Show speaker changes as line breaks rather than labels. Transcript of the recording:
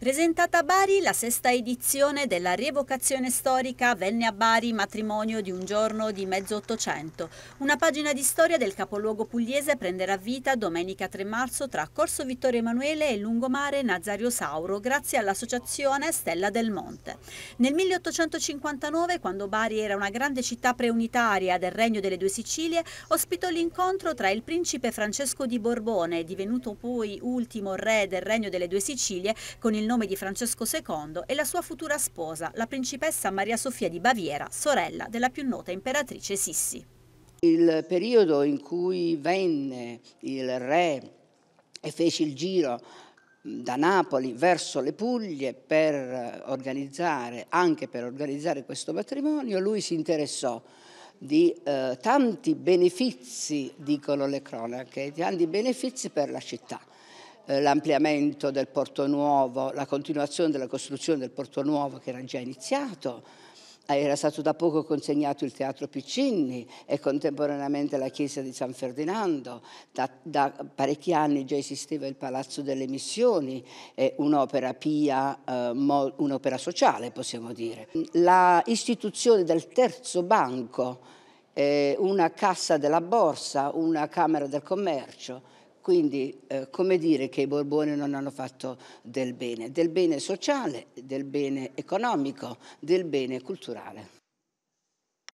Presentata a Bari la sesta edizione della rievocazione storica Venne a Bari matrimonio di un giorno di mezzo ottocento. Una pagina di storia del capoluogo pugliese prenderà vita domenica 3 marzo tra Corso Vittorio Emanuele e Lungomare Nazario Sauro grazie all'associazione Stella del Monte. Nel 1859, quando Bari era una grande città preunitaria del Regno delle Due Sicilie, ospitò l'incontro tra il principe Francesco di Borbone, divenuto poi ultimo re del Regno delle Due Sicilie, con il nome di Francesco II e la sua futura sposa, la principessa Maria Sofia di Baviera, sorella della più nota imperatrice Sissi.
Il periodo in cui venne il re e fece il giro mm, da Napoli verso le Puglie per organizzare, anche per organizzare questo matrimonio, lui si interessò di eh, tanti benefici, dicono le cronache, tanti benefici per la città. Eh, l'ampliamento del Porto Nuovo, la continuazione della costruzione del Porto Nuovo che era già iniziato, eh, era stato da poco consegnato il Teatro Piccinni e contemporaneamente la Chiesa di San Ferdinando, da, da parecchi anni già esisteva il Palazzo delle Missioni, un'opera pia, eh, un'opera sociale possiamo dire. La istituzione del terzo banco, una cassa della borsa, una camera del commercio, quindi eh, come dire che i Borboni non hanno fatto del bene? Del bene sociale, del bene economico, del bene culturale.